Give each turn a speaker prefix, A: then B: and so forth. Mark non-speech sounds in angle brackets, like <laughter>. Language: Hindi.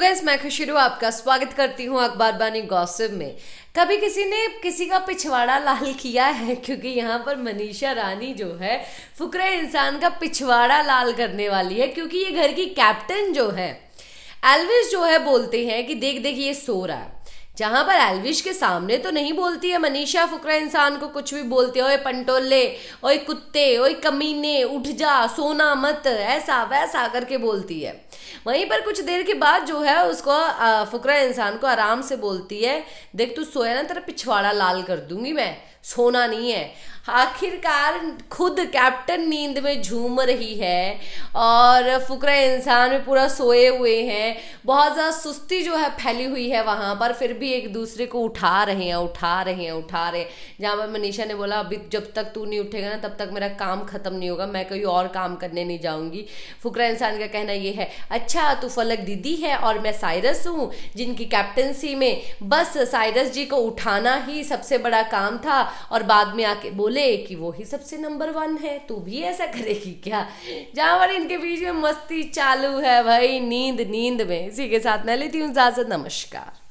A: गैस तो मैं खुशी आपका स्वागत करती हूँ अखबार बानी गौसिप में कभी किसी ने किसी का पिछवाड़ा लाल किया है <laughs> क्योंकि यहाँ पर मनीषा रानी जो है फुकरे इंसान का पिछवाड़ा लाल करने वाली है क्योंकि ये घर की कैप्टन जो है एलविश जो है बोलते हैं कि देख देख ये सो रहा है जहां पर एलविश के सामने तो नहीं बोलती है मनीषा फुकरा इंसान को कुछ भी बोलती है ओए पंटोले ओए कुत्ते ओए कमीने उठ जा सोना मत ऐसा वैसा करके बोलती है वहीं पर कुछ देर के बाद जो है उसको फुकरा इंसान को आराम से बोलती है देख तू सोया ना तेरा पिछवाड़ा लाल कर दूंगी मैं सोना नहीं है आखिरकार खुद कैप्टन नींद में झूम रही है और फुकरा इंसान में पूरा सोए हुए हैं बहुत ज़्यादा सुस्ती जो है फैली हुई है वहाँ पर फिर भी एक दूसरे को उठा रहे हैं उठा रहे हैं उठा रहे हैं जहाँ पर मनीषा ने बोला अभी जब तक तू नहीं उठेगा ना तब तक मेरा काम ख़त्म नहीं होगा मैं कोई और काम करने नहीं जाऊँगी फुकरा इंसान का कहना ये है अच्छा तू फलक दीदी है और मैं साइरस हूँ जिनकी कैप्टनसी में बस साइरस जी को उठाना ही सबसे बड़ा काम था और बाद में आके बोला बोले कि वो ही सबसे नंबर वन है तू भी ऐसा करेगी क्या जहाँ पर इनके बीच में मस्ती चालू है भाई नींद नींद में इसी के साथ मैं लेती हूँ इजाज़त नमस्कार